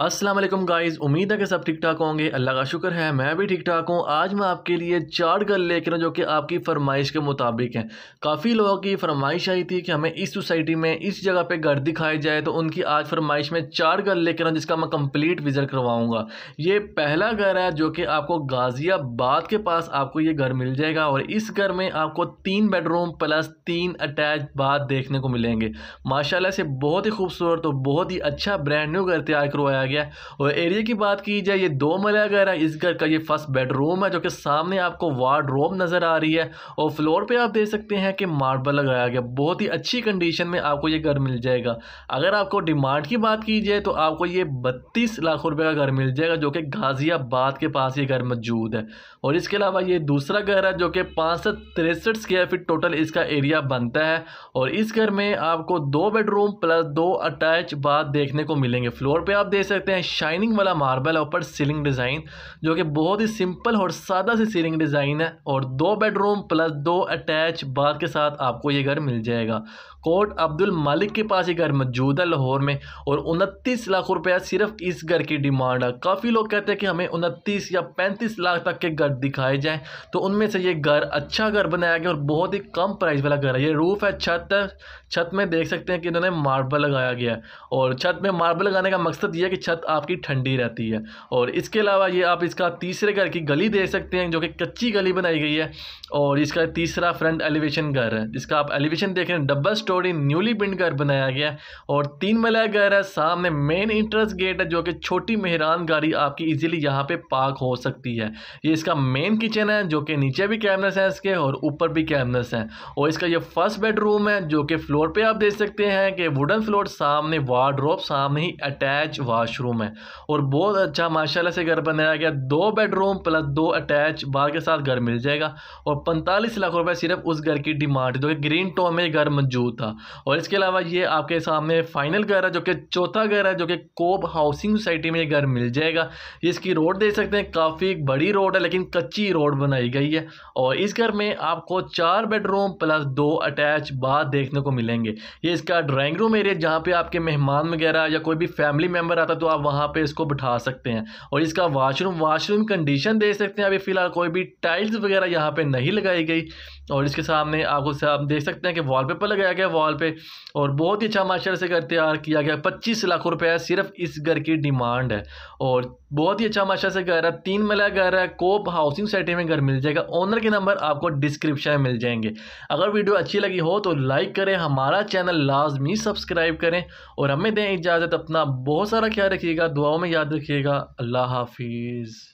अस्सलाम वालेकुम उम्मीद है कि सब ठीक ठाक होंगे अल्लाह का शुक्र है मैं भी ठीक ठाक हूँ आज मैं आपके लिए चार गल लेकर जो कि आपकी फरमाइश के मुताबिक हैं काफ़ी लोगों की फरमाइश आई थी कि हमें इस सोसाइटी में इस जगह पे घर दिखाए जाए तो उनकी आज फरमाइश में चार गल लेकर जिसका मैं कंप्लीट विज़िट करवाऊँगा ये पहला घर है जो कि आपको गाज़ियाबाद के पास आपको ये घर मिल जाएगा और इस घर में आपको तीन बेडरूम प्लस तीन अटैच बाथ देखने को मिलेंगे माशाला से बहुत ही खूबसूरत और बहुत ही अच्छा ब्रांड न्यू घर तैयार करवाया रखा गया और एरिया की बात की जाए ये दो मरला घर है इस घर का ये फर्स्ट बेडरूम है जो कि सामने आपको वार्ड्रोब नज़र आ रही है और फ्लोर पर आप देख सकते हैं कि मार्बल लगाया गया बहुत ही अच्छी कंडीशन में आपको ये घर मिल जाएगा अगर आपको डिमांड की बात की जाए तो आपको ये बत्तीस लाख रुपये का घर मिल जाएगा जो कि गाज़ियाबाद के पास ये घर मौजूद है और इसके अलावा ये दूसरा घर है जो कि पाँच सौ तिरसठ स्क्वायर फीट टोटल इसका एरिया बनता है और इस घर में आपको दो बेडरूम प्लस दो अटैच बाथ देखने को मिलेंगे फ्लोर पे आप देख सकते हैं शाइनिंग वाला मार्बल है ऊपर सीलिंग डिज़ाइन जो कि बहुत ही सिंपल और सादा सी सीलिंग डिज़ाइन है और दो बेडरूम प्लस दो अटैच बाथ के साथ आपको ये घर मिल जाएगा कोर्ट अब्दुल मालिक के पास ये घर मौजूद है लाहौर में और उनतीस लाख रुपया सिर्फ इस घर की डिमांड है काफ़ी लोग कहते हैं कि हमें उनतीस या पैंतीस लाख तक के घर दिखाए जाएँ तो उनमें से ये घर अच्छा घर बनाया गया और बहुत ही कम प्राइस वाला घर है ये रूफ़ है छत छत में देख सकते हैं कि इन्होंने मार्बल लगाया गया है और छत में मार्बल लगाने का मकसद यह है कि छत आपकी ठंडी रहती है और इसके अलावा ये आप इसका तीसरे घर की गली देख सकते हैं जो कि कच्ची गली बनाई गई है और इसका तीसरा फ्रंट एलिवेशन घर है जिसका आप एलिवेशन देख रहे हैं डबल स्टोरी न्यूली बिल्ड घर बनाया गया है और तीन मलया घर है सामने मेन इंट्रेंस गेट है जो कि छोटी मेहरान गाड़ी आपकी ईजिली यहाँ पर पार्क हो सकती है ये इसका मेन किचन है जो कि नीचे भी कैबिनेट्स हैं इसके और ऊपर भी कैबिनेट्स हैं और इसका ये फर्स्ट बेडरूम है जो कि फ्लोर पे आप देख सकते हैं कि वुडन फ्लोर सामने वार्ड्रोप सामने ही अटैच वाश वाशरूम है और बहुत अच्छा माशाल्लाह से घर बनाया गया दो बेडरूम प्लस दो अटैच बार के साथ घर मिल जाएगा और पैंतालीस लाख रुपए सिर्फ उस घर की डिमांड जो कि ग्रीन टो में घर मौजूद था और इसके अलावा ये आपके सामने फाइनल घर है जो कि चौथा घर है जो कि कोप हाउसिंग सोसाइटी में ये घर मिल जाएगा इसकी रोड देख सकते हैं काफ़ी बड़ी रोड है लेकिन कच्ची रोड बनाई गई है और इस घर में आपको चार बेडरूम प्लस दो अटैच बाथ देखने को मिलेंगे ये इसका ड्राइंग रूम एरिया जहाँ पर आपके मेहमान वगैरह या कोई भी फैमिली मेम्बर आता तो आप वहाँ पे इसको बिठा सकते हैं और इसका वाशरूम वाशरूम कंडीशन देख सकते हैं अभी फ़िलहाल कोई भी टाइल्स वगैरह यहाँ पे नहीं लगाई गई और इसके सामने आपको आप देख सकते हैं कि वॉलपेपर लगाया गया वॉल पे और बहुत ही अच्छा माशा से घर तैयार किया गया पच्चीस लाख रुपया सिर्फ इस घर की डिमांड है और बहुत ही अच्छा माशा से घर है तीन मिला घर है कोप हाउसिंग सोसाइटी में घर मिल जाएगा ओनर के नंबर आपको डिस्क्रिप्शन में मिल जाएंगे अगर वीडियो अच्छी लगी हो तो लाइक करें हमारा चैनल लाजमी सब्सक्राइब करें और हमें दें इजाज़त अपना बहुत सारा ख्याल रखिएगा दुआओं में याद रखिएगा अल्लाह हाफिज़